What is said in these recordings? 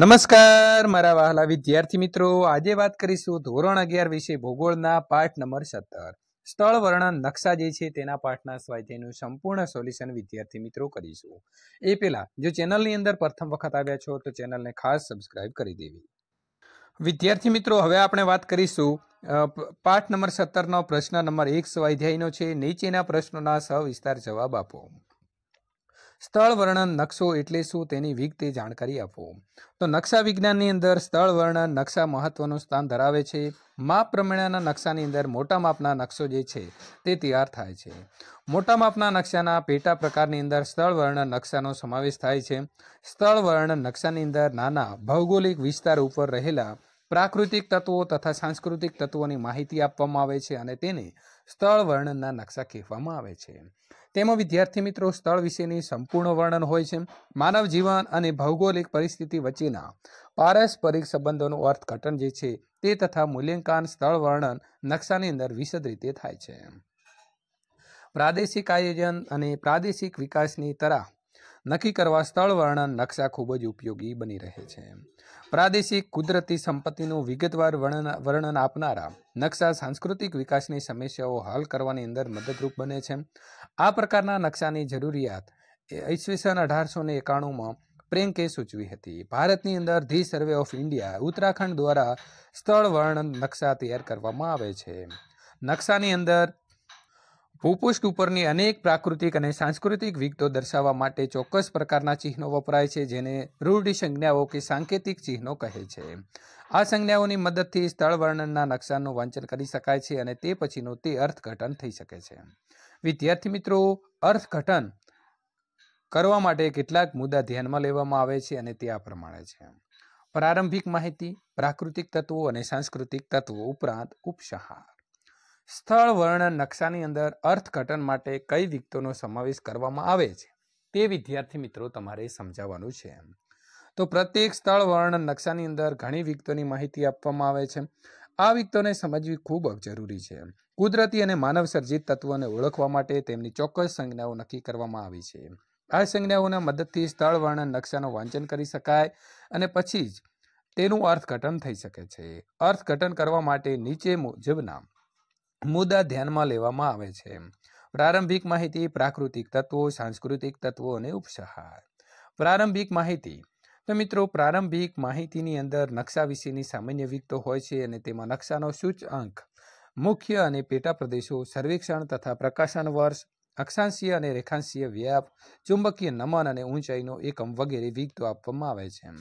નમસ્કાર મારા વહાલા વિદ્યાર્થી મિત્રો આજે વાત કરીશું ધોરણ અગિયાર વિશે ભૂગોળના પાઠ નંબર સત્તર સ્થળ વર્ણન નકશા જે છે તેના પાઠના સ્વાધ્યાયનું સંપૂર્ણ સોલ્યુશન વિદ્યાર્થી મિત્રો કરીશું એ પહેલા જો ચેનલની અંદર પ્રથમ વખત આવ્યા છો તો ચેનલને ખાસ સબસ્ક્રાઇબ કરી દેવી વિદ્યાર્થી મિત્રો હવે આપણે વાત કરીશું પાઠ નંબર સત્તરનો પ્રશ્ન નંબર એક સ્વાધ્યાયનો છે નીચેના પ્રશ્નોના સવિસ્તાર જવાબ આપો સ્થળ વર્ણન નકશો એટલે શું તેની વિગતે જાણકારી આપો તો નકશા વિજ્ઞાનની અંદર સ્થળ વર્ણન નકશા મહત્વનું સ્થાન ધરાવે છે માપ પ્રમાણેના નકશાની અંદર મોટા માપના નકશો જે છે તે તૈયાર થાય છે મોટા માપના નકશાના પેટા પ્રકારની અંદર સ્થળ વર્ણન નકશાનો સમાવેશ થાય છે સ્થળ વર્ણન નકશાની અંદર નાના ભૌગોલિક વિસ્તાર ઉપર રહેલા પ્રાકૃતિક તત્વો તથા સાંસ્કૃતિક તત્વોની માહિતી આપવામાં આવે છે અને તેને સ્થળ વર્ણનના નકશા કહેવામાં આવે છે તેમાં વિદ્યાર્થી મિત્રો સ્થળ વિશેની સંપૂર્ણ વર્ણન હોય છે માનવ જીવન અને ભૌગોલિક પરિસ્થિતિ વચ્ચેના પારસ્પરિક સંબંધોનું અર્થઘટન જે છે તે તથા મૂલ્યાંકન સ્થળ વર્ણન નકશાની અંદર વિશદ રીતે થાય છે પ્રાદેશિક આયોજન અને પ્રાદેશિક વિકાસની તરાહ નક્કી કરવા સ્થળ વર્ણન નકશા ખૂબ જ ઉપયોગી બની રહે છે પ્રાદેશિક કુદરતી સંપત્તિનું વિગતવાર વર્ણન વર્ણન આપનારા નકશા સાંસ્કૃતિક વિકાસની સમસ્યાઓ હલ કરવાની અંદર મદદરૂપ બને છે આ પ્રકારના નકશાની જરૂરિયાત ઈસવીસન અઢારસો ને એકાણુંમાં પ્રેન્કે સૂચવી હતી ભારતની અંદર the Survey of India Uttarakhand દ્વારા સ્થળ વર્ણન નકશા તૈયાર કરવામાં આવે છે નકશાની અંદર ભૂપૃષ્ઠ ઉપરની અનેક પ્રાકૃતિક અને સાંસ્કૃતિક વિગતો દર્શાવવા માટે ચોક્કસ પ્રકારના ચિહ્નો વપરાય છે જેને રૂઢિ સંજ્ઞાઓ કે સાંકેતિક ચિહ્નો કહે છે આ સંજ્ઞાઓની મદદથી સ્થળ વર્ણનના નકશાનું વાંચન કરી શકાય છે અને તે પછીનું તે અર્થઘટન થઈ શકે છે વિદ્યાર્થી મિત્રો અર્થઘટન કરવા માટે કેટલાક મુદ્દા ધ્યાનમાં લેવામાં આવે છે અને તે આ પ્રમાણે છે પ્રારંભિક માહિતી પ્રાકૃતિક તત્વો અને સાંસ્કૃતિક તત્વો ઉપરાંત ઉપસહાર સ્થળ વર્ણન નકશાની અંદર અર્થઘટન માટે કઈ વિગતોનો સમાવેશ કરવામાં આવે છે તે વિદ્યાર્થી મિત્રો તમારે સમજાવવાનું છે તો પ્રત્યેક સ્થળ વર્ણન નકશાની અંદર ઘણી વિગતોની માહિતી આપવામાં આવે છે આ વિગતોને સમજવી ખૂબ જરૂરી છે કુદરતી અને માનવ સર્જિત તત્વોને ઓળખવા માટે તેમની ચોક્કસ સંજ્ઞાઓ નક્કી કરવામાં આવી છે આ સંજ્ઞાઓના મદદથી સ્થળ વર્ણન નકશાનું વાંચન કરી શકાય અને પછી જ તેનું અર્થઘટન થઈ શકે છે અર્થઘટન કરવા માટે નીચે મુજબના મુદ્દા ધ્યાનમાં લેવામાં આવે છે પ્રારંભિક માહિતી પ્રાકૃતિક તત્વો સાંસ્કૃતિક તત્વો અને ઉપસહાર પ્રારંભિક માહિતી તો મિત્રો પ્રારંભિક માહિતીની અંદર નકશા વિશેની સામાન્ય વિગતો હોય છે અને તેમાં નકશાનો સૂચકાંક મુખ્ય અને પેટા પ્રદેશો સર્વેક્ષણ તથા પ્રકાશન વર્ષ અક્ષાંશીય અને રેખાંશીય વ્યાપ ચુંબકીય નમન અને ઊંચાઈનો એકમ વગેરે વિગતો આપવામાં આવે છે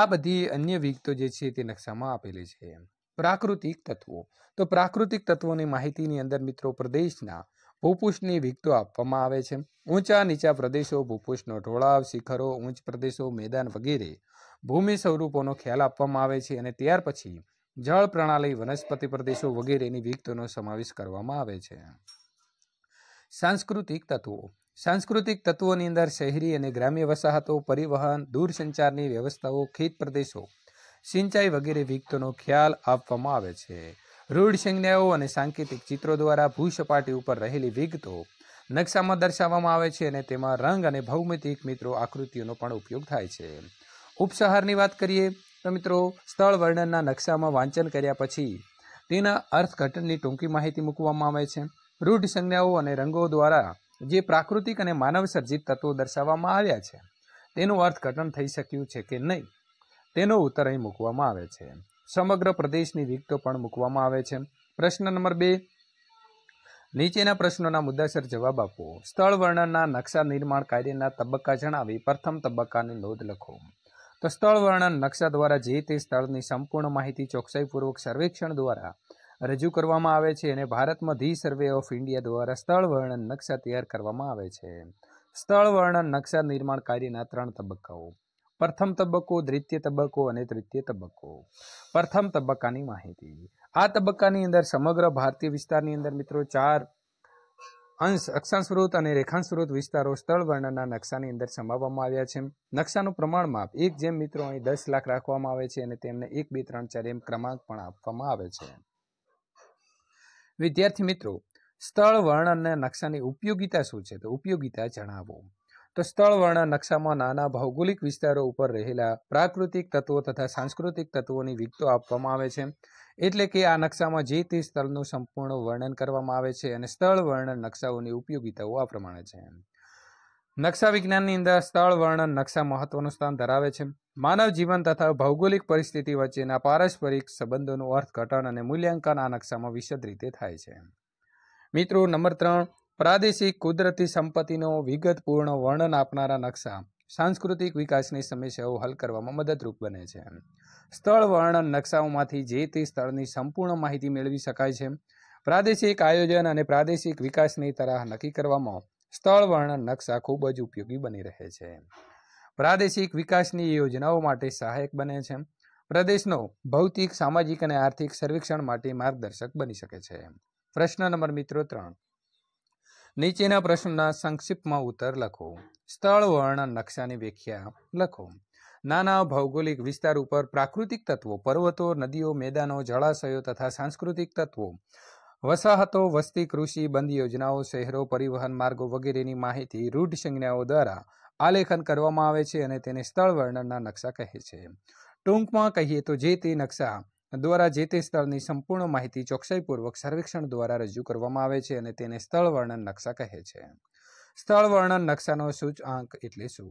આ બધી અન્ય વિગતો જે છે તે નકશામાં આપેલી છે પ્રાકૃતિક તત્વો તો પ્રાકૃતિક તત્વોની માહિતીની અંદર મિત્રો પ્રદેશના ભૂપુષ્ઠની વિગતો આપવામાં આવે છે ઊંચા નીચા પ્રદેશો ભૂપુષ્ઠનો ઢોળાવ શિખરો ઊંચ પ્રદેશો મેદાન વગેરે ભૂમિ સ્વરૂપોનો ખ્યાલ આપવામાં આવે છે અને ત્યાર પછી જળ પ્રણાલી વનસ્પતિ પ્રદેશો વગેરેની વિગતોનો સમાવેશ કરવામાં આવે છે સાંસ્કૃતિક તત્વો સાંસ્કૃતિક તત્વોની અંદર શહેરી અને ગ્રામ્ય વસાહતો પરિવહન દૂરસંચારની વ્યવસ્થાઓ ખેત પ્રદેશો સિંચાઈ વગેરે વિગતોનો ખ્યાલ આપવામાં આવે છે રૂઢ સંજ્ઞાઓ અને સાંકેતિક ચિત્રો દ્વારા ભૂસપાટી ઉપર રહેલી વિગતો નકશામાં દર્શાવવામાં આવે છે અને તેમાં રંગ અને ભૌમિતિક મિત્રો આકૃતિઓનો પણ ઉપયોગ થાય છે ઉપસહારની વાત કરીએ તો મિત્રો સ્થળ વર્ણનના નકશામાં વાંચન કર્યા પછી તેના અર્થઘટનની ટૂંકી માહિતી મૂકવામાં આવે છે રૂઢ સંજ્ઞાઓ અને રંગો દ્વારા જે પ્રાકૃતિક અને માનવસર્જિત તત્વો દર્શાવવામાં આવ્યા છે તેનું અર્થઘટન થઈ શક્યું છે કે નહીં તેનો ઉત્તર અહીં મૂકવામાં આવે છે સમગ્ર પ્રદેશની વિગતો પણ મૂકવામાં આવે છે પ્રશ્ન નંબર બે નીચેના પ્રશ્નોના મુદ્દાસર જવાબ આપો સ્થળ વર્ણનના નકશા નિર્માણ કાર્યના તબક્કા જણાવી પ્રથમ તબક્કાની નોંધ લખો તો સ્થળ વર્ણન નકશા દ્વારા જે તે સ્થળની સંપૂર્ણ માહિતી ચોકસાઈપૂર્વક સર્વેક્ષણ દ્વારા રજૂ કરવામાં આવે છે અને ભારતમાં ધી સર્વે ઓફ ઇન્ડિયા દ્વારા સ્થળ વર્ણન નકશા તૈયાર કરવામાં આવે છે સ્થળ વર્ણન નકશા નિર્માણ કાર્યના ત્રણ તબક્કાઓ પ્રથમ તબક્કો દ્વિતીય તબક્કો અને તૃતીય તબક્કો પ્રથમ તબક્કાની માહિતી આ તબક્કાની અંદર સમગ્ર ભારતીય વિસ્તારની અંદર મિત્રો ચાર અંશ અક્ષાંશવૃત અને રેખાંશવૃત વિસ્તારો સ્થળ વર્ણનના નકશાની અંદર સમાવવામાં આવ્યા છે નકશાનું પ્રમાણ માપ એક જેમ મિત્રો અહીં દસ લાખ રાખવામાં આવે છે અને તેમને એક બે ત્રણ ચાર એમ ક્રમાંક પણ આપવામાં આવે છે વિદ્યાર્થી મિત્રો સ્થળ વર્ણનના નકશાની ઉપયોગિતા શું છે તો ઉપયોગિતા જણાવો તો સ્થળવર્ણા નકશામાં નાના ભૌગોલિક વિસ્તારો ઉપર રહેલા પ્રાકૃતિક તત્વો તથા સાંસ્કૃતિક તત્વોની વિગતો આપવામાં આવે છે એટલે કે આ નકશામાં જે તે સ્થળનું સંપૂર્ણ વર્ણન કરવામાં આવે છે અને સ્થળ વર્ણન નકશાઓની ઉપયોગિતાઓ આ પ્રમાણે છે નકશા વિજ્ઞાનની અંદર સ્થળ વર્ણન નકશા મહત્વનું સ્થાન ધરાવે છે માનવ જીવન તથા ભૌગોલિક પરિસ્થિતિ વચ્ચેના પારસ્પરિક સંબંધોનું અર્થઘટન અને મૂલ્યાંકન આ નકશામાં વિશદ રીતે થાય છે મિત્રો નંબર ત્રણ પ્રાદેશિક કુદરતી સંપત્તિનો વિગતપૂર્ણ વર્ણન આપનારા નકશા સાંસ્કૃતિક વિકાસની સમસ્યાઓ હલ કરવામાં મદદરૂપ બને છે સ્થળ વર્ણન નકશાઓમાંથી જે તે સ્થળની સંપૂર્ણ માહિતી મેળવી શકાય છે પ્રાદેશિક આયોજન અને પ્રાદેશિક વિકાસની તરાહ નક્કી કરવામાં સ્થળ વર્ણન નકશા ખૂબ જ ઉપયોગી બની રહે છે પ્રાદેશિક વિકાસની યોજનાઓ માટે સહાયક બને છે પ્રદેશનો ભૌતિક સામાજિક અને આર્થિક સર્વેક્ષણ માટે માર્ગદર્શક બની શકે છે પ્રશ્ન નંબર મિત્રો ત્રણ નીચેના પ્રશ્નના સંક્ષિપ્તમાં ઉત્તર લખો સ્થળ વર્ણ નકશાની વ્યાખ્યા લખો નાના ભૌગોલિક વિસ્તાર ઉપર પ્રાકૃતિક તત્વો પર્વતો નદીઓ મેદાનો જળાશયો તથા સાંસ્કૃતિક તત્વો વસાહતો વસ્તી કૃષિ બંધ યોજનાઓ શહેરો પરિવહન માર્ગો વગેરેની માહિતી રૂઢ સંજ્ઞાઓ દ્વારા આલેખન કરવામાં આવે છે અને તેને સ્થળ વર્ણનના નકશા કહે છે ટૂંકમાં કહીએ તો જે તે નકશા દ્વારા જે તે સ્થળની સંપૂર્ણ માહિતી ચોકસાઈપૂર્વક સર્વેક્ષણ દ્વારા રજૂ કરવામાં આવે છે અને તેને સ્થળ વર્ણન નકશા કહે છે સ્થળ વર્ણન નકશાનો સૂચાંક એટલે શું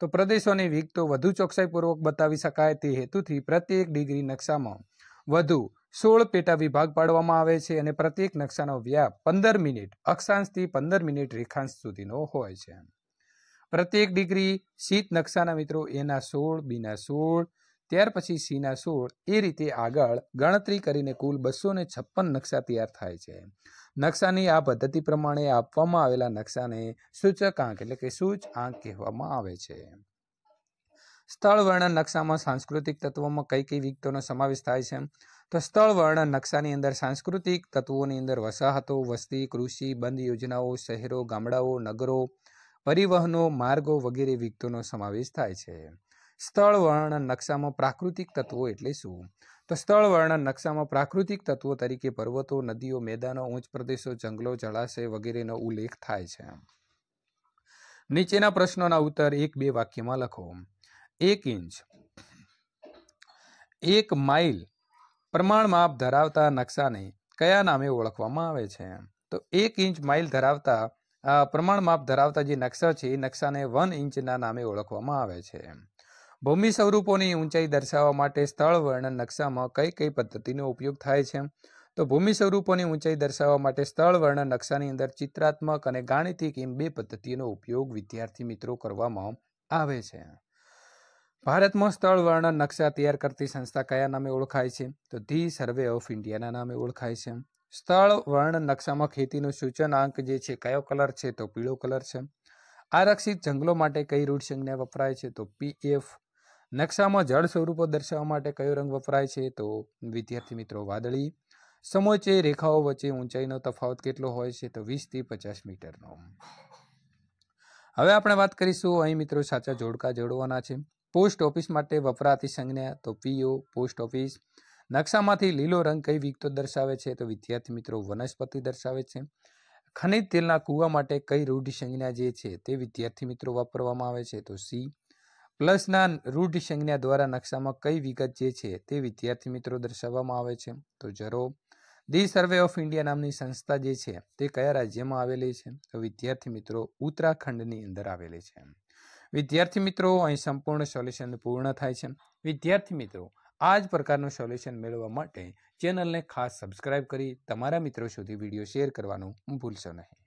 તો પ્રદેશોની વિગતો વધુ ચોકસાઈપૂર્વક બતાવી શકાય તે હેતુથી પ્રત્યેક ડિગ્રી નકશામાં વધુ સોળ પેટા વિભાગ પાડવામાં આવે છે અને પ્રત્યેક નકશાનો વ્યાપ પંદર મિનિટ અક્ષાંશથી પંદર મિનિટ રેખાંશ સુધીનો હોય છે પ્રત્યેક ડિગ્રી શીત નકશાના મિત્રો એના સોળ બીના સોળ ત્યાર પછી સીના સોળ એ રીતે આગળ ગણતરી કરીને કુલ બસો ને છપ્પન નકશા તૈયાર થાય છે નકશાની આ પદ્ધતિ પ્રમાણે આપવામાં આવેલા નકશાને સૂચક આંક એટલે કે સૂચ આંક કહેવામાં આવે છે સ્થળ વર્ણન નકશામાં સાંસ્કૃતિક તત્વોમાં કઈ કઈ વિગતોનો સમાવેશ થાય છે તો સ્થળ વર્ણન નકશાની અંદર સાંસ્કૃતિક તત્વોની અંદર વસાહતો વસ્તી કૃષિ બંધ યોજનાઓ શહેરો ગામડાઓ નગરો પરિવહનો માર્ગો વગેરે વિગતોનો સમાવેશ થાય છે સ્થળ વર્ણન નકશામાં પ્રાકૃતિક તત્વો એટલે શું તો સ્થળ વર્ણન નકશામાં પ્રાકૃતિક તત્વો તરીકે પર્વતો નદીઓ મેદાનો ઊંચ પ્રદેશો જંગલો જળાશય વગેરેનો ઉલ્લેખ થાય છે નીચેના પ્રશ્નોના ઉત્તર એક બે વાક્યમાં લખો એક ઇંચ એક માઇલ પ્રમાણ માપ ધરાવતા નકશાને કયા નામે ઓળખવામાં આવે છે તો એક ઇંચ માઇલ ધરાવતા પ્રમાણ માપ ધરાવતા જે નકશા છે એ નકશાને વન ઇંચના નામે ઓળખવામાં આવે છે ભૂમિ સ્વરૂપોની ઊંચાઈ દર્શાવવા માટે સ્થળ વર્ણન નકશામાં કઈ કઈ પદ્ધતિનો ઉપયોગ થાય છે તો ભૂમિ સ્વરૂપોની ઊંચાઈ દર્શાવવા માટે સ્થળ વર્ણન નકશાની અંદર ચિત્રાત્મક અને ગાણિતિક એમ બે પદ્ધતિનો ઉપયોગ વિદ્યાર્થી મિત્રો કરવામાં આવે છે ભારતમાં સ્થળ વર્ણન નકશા તૈયાર કરતી સંસ્થા કયા નામે ઓળખાય છે તો ધી સર્વે ઓફ ઇન્ડિયાના નામે ઓળખાય છે સ્થળ વર્ણન નકશામાં ખેતીનું સૂચન સૂચનાંક જે છે કયો કલર છે તો પીળો કલર છે આરક્ષિત જંગલો માટે કઈ રૂઢ સંજ્ઞા વપરાય છે તો પીએફ નકશામાં જળ સ્વરૂપો દર્શાવવા માટે કયો રંગ વપરાય છે તો વિદ્યાર્થી મિત્રો વાદળી સમોચ્ચય રેખાઓ વચ્ચે ઊંચાઈનો તફાવત કેટલો હોય છે તો વીસથી પચાસ મીટરનો હવે આપણે વાત કરીશું અહીં મિત્રો સાચા જોડકા જોડવાના છે પોસ્ટ ઓફિસ માટે વપરાતી સંજ્ઞા તો પીઓ પોસ્ટ ઓફિસ નકશામાંથી લીલો રંગ કઈ વિગતો દર્શાવે છે તો વિદ્યાર્થી મિત્રો વનસ્પતિ દર્શાવે છે ખનિજ તેલના કૂવા માટે કઈ રૂઢિ સંજ્ઞા જે છે તે વિદ્યાર્થી મિત્રો વાપરવામાં આવે છે તો સી પ્લસના રૂઢ સંજ્ઞા દ્વારા નકશામાં કઈ વિગત જે છે તે વિદ્યાર્થી મિત્રો દર્શાવવામાં આવે છે તો જરો ધી સર્વે ઓફ ઇન્ડિયા નામની સંસ્થા જે છે તે કયા રાજ્યમાં આવેલી છે તો વિદ્યાર્થી મિત્રો ઉત્તરાખંડની અંદર આવેલી છે વિદ્યાર્થી મિત્રો અહીં સંપૂર્ણ સોલ્યુશન પૂર્ણ થાય છે વિદ્યાર્થી મિત્રો આ જ પ્રકારનું સોલ્યુશન મેળવવા માટે ચેનલને ખાસ સબસ્ક્રાઇબ કરી તમારા મિત્રો સુધી વિડીયો શેર કરવાનું ભૂલશો નહીં